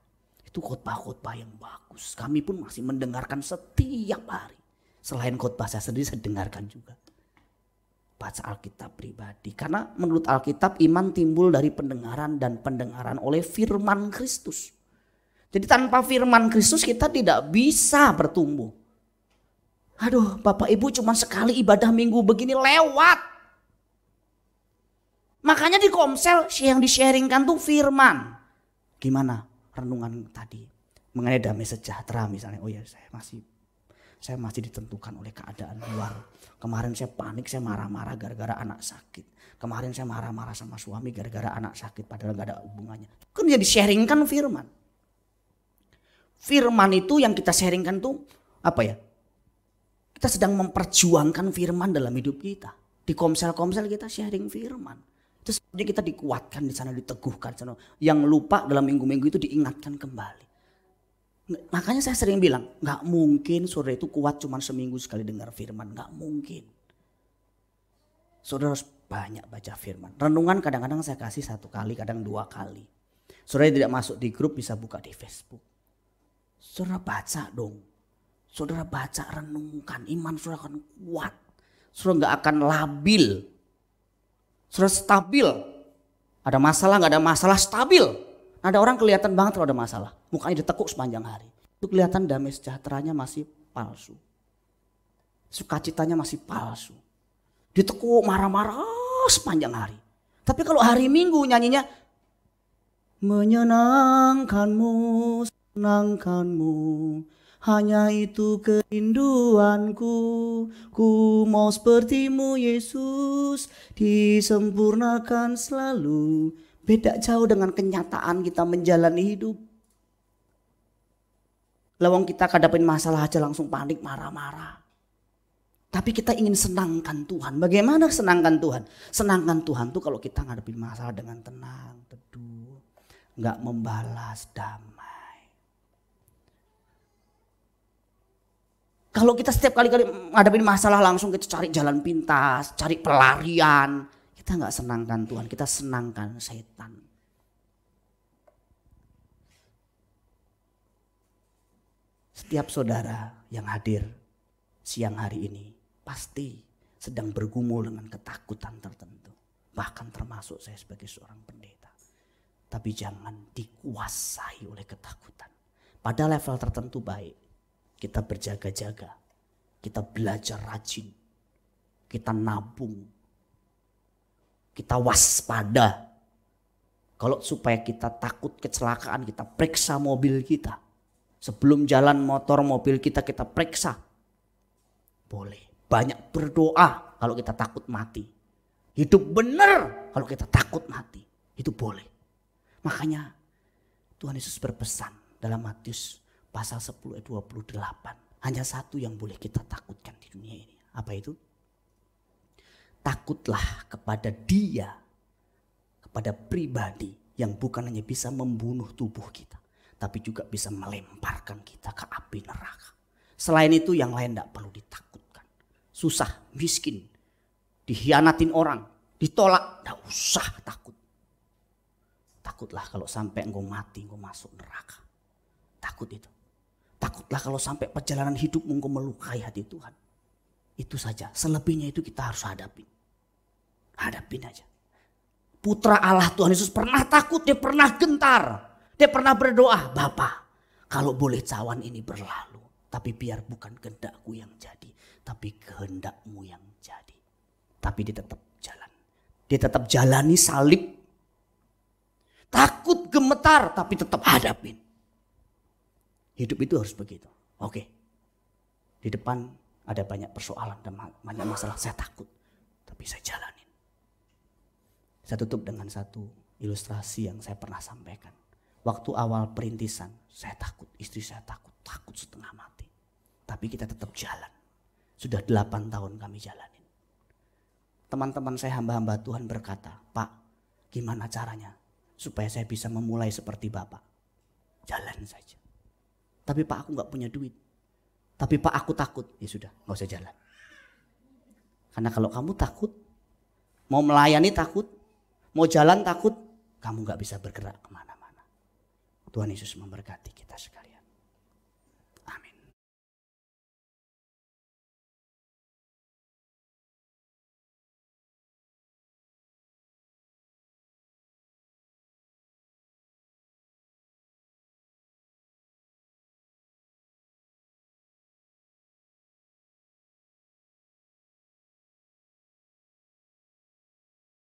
itu khotbah-khotbah yang bagus. Kami pun masih mendengarkan setiap hari. Selain khotbah saya sendiri, saya dengarkan juga. Baca Alkitab pribadi. Karena menurut Alkitab iman timbul dari pendengaran dan pendengaran oleh firman Kristus. Jadi tanpa firman Kristus kita tidak bisa bertumbuh. Aduh, Bapak Ibu cuma sekali ibadah minggu begini lewat. Makanya di komsel yang di-sharingkan tuh firman. Gimana renungan tadi mengenai damai sejahtera misalnya. Oh ya, saya masih saya masih ditentukan oleh keadaan luar. Kemarin saya panik, saya marah-marah gara-gara anak sakit. Kemarin saya marah-marah sama suami gara-gara anak sakit padahal gak ada hubungannya. Kan jadi sharingkan firman firman itu yang kita sharingkan tuh apa ya? Kita sedang memperjuangkan firman dalam hidup kita. Di komsel-komsel kita sharing firman. Terus kita dikuatkan di sana, diteguhkan di sana. Yang lupa dalam minggu-minggu itu diingatkan kembali. Makanya saya sering bilang, nggak mungkin saudara itu kuat cuma seminggu sekali dengar firman. Nggak mungkin. Saudara harus banyak baca firman. Renungan kadang-kadang saya kasih satu kali, kadang dua kali. Saudara tidak masuk di grup bisa buka di Facebook. Saudara baca dong. Saudara baca renungkan. Iman saudara akan kuat. Saudara nggak akan labil. Saudara stabil. Ada masalah nggak ada masalah stabil. Ada orang kelihatan banget kalau ada masalah. Mukanya ditekuk sepanjang hari. Itu kelihatan damai sejahteranya masih palsu. Sukacitanya masih palsu. Ditekuk marah-marah oh, sepanjang hari. Tapi kalau hari Minggu nyanyinya menyenangkanmu menyenangkanmu hanya itu kerinduanku Ku mau sepertimu Yesus Disempurnakan selalu Beda jauh dengan kenyataan kita menjalani hidup Lawang kita kadapin masalah aja langsung panik marah-marah tapi kita ingin senangkan Tuhan. Bagaimana senangkan Tuhan? Senangkan Tuhan tuh kalau kita ngadepin masalah dengan tenang, teduh, nggak membalas dam Kalau kita setiap kali-kali menghadapi masalah langsung kita cari jalan pintas, cari pelarian. Kita nggak senangkan Tuhan, kita senangkan setan. Setiap saudara yang hadir siang hari ini pasti sedang bergumul dengan ketakutan tertentu. Bahkan termasuk saya sebagai seorang pendeta. Tapi jangan dikuasai oleh ketakutan. Pada level tertentu baik, kita berjaga-jaga. Kita belajar rajin. Kita nabung. Kita waspada. Kalau supaya kita takut kecelakaan, kita periksa mobil kita. Sebelum jalan motor mobil kita, kita periksa. Boleh. Banyak berdoa kalau kita takut mati. Hidup benar kalau kita takut mati. Itu boleh. Makanya Tuhan Yesus berpesan dalam Matius pasal 10 ayat 28. Hanya satu yang boleh kita takutkan di dunia ini. Apa itu? Takutlah kepada dia, kepada pribadi yang bukan hanya bisa membunuh tubuh kita, tapi juga bisa melemparkan kita ke api neraka. Selain itu yang lain tidak perlu ditakutkan. Susah, miskin, dihianatin orang, ditolak, tidak usah takut. Takutlah kalau sampai engkau mati, engkau masuk neraka. Takut itu. Takutlah kalau sampai perjalanan hidupmu engkau melukai hati Tuhan. Itu saja. Selebihnya itu kita harus hadapi. Hadapin aja. Putra Allah Tuhan Yesus pernah takut, dia pernah gentar. Dia pernah berdoa, Bapa, kalau boleh cawan ini berlalu. Tapi biar bukan kehendakku yang jadi, tapi kehendakmu yang jadi. Tapi dia tetap jalan. Dia tetap jalani salib. Takut gemetar, tapi tetap hadapin. Hidup itu harus begitu. Oke. Di depan ada banyak persoalan dan banyak masalah. Saya takut. Tapi saya jalanin. Saya tutup dengan satu ilustrasi yang saya pernah sampaikan. Waktu awal perintisan, saya takut. Istri saya takut. Takut setengah mati. Tapi kita tetap jalan. Sudah delapan tahun kami jalanin. Teman-teman saya hamba-hamba Tuhan berkata, Pak, gimana caranya supaya saya bisa memulai seperti Bapak? Jalan saja. Tapi Pak aku nggak punya duit. Tapi Pak aku takut. Ya sudah, nggak usah jalan. Karena kalau kamu takut, mau melayani takut, mau jalan takut, kamu nggak bisa bergerak kemana-mana. Tuhan Yesus memberkati kita sekali.